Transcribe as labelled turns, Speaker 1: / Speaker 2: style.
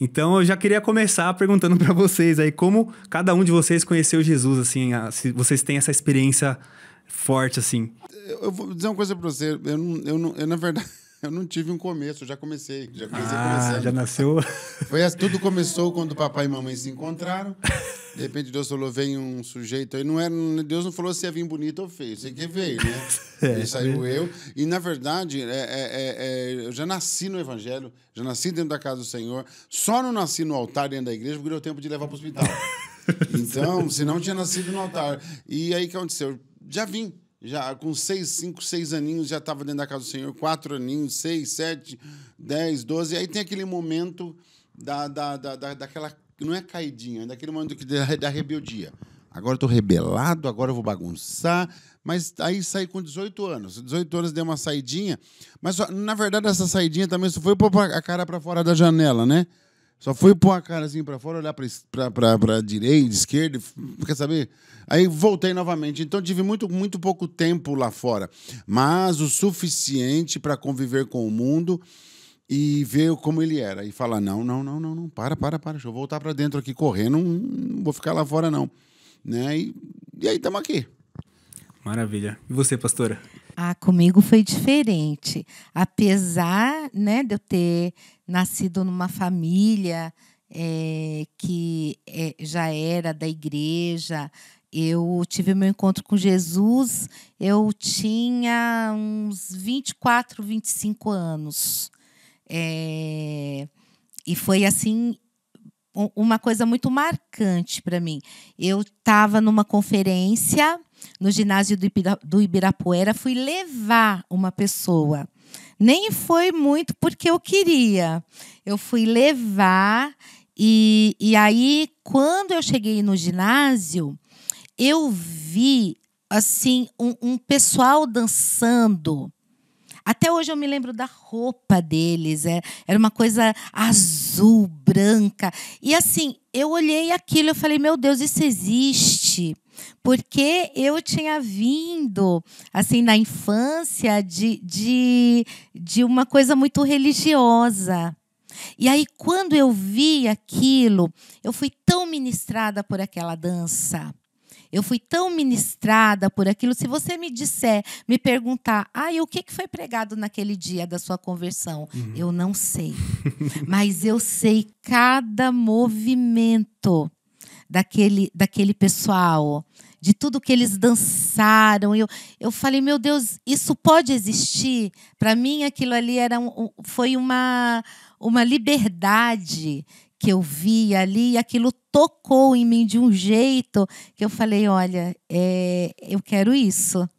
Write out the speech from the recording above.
Speaker 1: Então eu já queria começar perguntando para vocês aí como cada um de vocês conheceu Jesus, assim, a, se vocês têm essa experiência forte, assim.
Speaker 2: Eu vou dizer uma coisa para você, eu, não, eu, não, eu na verdade. Eu não tive um começo, eu já comecei. Já comecei ah, Já nasceu. Foi assim, tudo começou quando papai e mamãe se encontraram. De repente Deus falou: vem um sujeito aí. Não era, Deus não falou se ia vir bonito ou feio. Sei que veio, né? É, e saiu é. eu. E na verdade, é é, é, é, eu já nasci no Evangelho, já nasci dentro da casa do Senhor. Só não nasci no altar dentro da igreja porque deu tempo de levar para o hospital. Então, se não tinha nascido no altar. E aí o que aconteceu? Já vim já com seis, cinco, seis aninhos, já estava dentro da casa do Senhor, quatro aninhos, seis, sete, dez, doze. Aí tem aquele momento da, da, da, da daquela. Não é caidinha, é daquele momento que, da, da rebeldia. Agora estou rebelado, agora eu vou bagunçar. Mas aí saí com 18 anos. 18 anos deu uma saidinha. Mas, na verdade, essa saidinha também só foi pôr a cara para fora da janela, né? Só fui pôr a cara assim pra fora, olhar pra, pra, pra, pra direita, esquerda, quer saber? Aí voltei novamente. Então tive muito, muito pouco tempo lá fora, mas o suficiente para conviver com o mundo e ver como ele era. E falar: não, não, não, não, não, para, para, para, deixa eu voltar para dentro aqui correndo, não vou ficar lá fora não. Né? E, e aí estamos aqui. Maravilha. E você, pastora?
Speaker 1: Ah, comigo foi diferente. Apesar né, de eu ter nascido numa família é, que é, já era da igreja, eu tive o meu encontro com Jesus, eu tinha uns 24, 25 anos. É, e foi assim uma coisa muito marcante para mim. Eu estava numa conferência no ginásio do Ibirapuera, fui levar uma pessoa. Nem foi muito porque eu queria. Eu fui levar, e, e aí, quando eu cheguei no ginásio, eu vi assim um, um pessoal dançando até hoje eu me lembro da roupa deles. É, era uma coisa azul, branca. E assim, eu olhei aquilo e falei, meu Deus, isso existe porque eu tinha vindo assim na infância de, de, de uma coisa muito religiosa. E aí, quando eu vi aquilo, eu fui tão ministrada por aquela dança. Eu fui tão ministrada por aquilo. Se você me disser, me perguntar, ah, e o que foi pregado naquele dia da sua conversão? Uhum. Eu não sei. Mas eu sei cada movimento daquele, daquele pessoal de tudo que eles dançaram. Eu, eu falei, meu Deus, isso pode existir? Para mim, aquilo ali era um, foi uma, uma liberdade que eu vi ali e aquilo tocou em mim de um jeito que eu falei: olha, é, eu quero isso.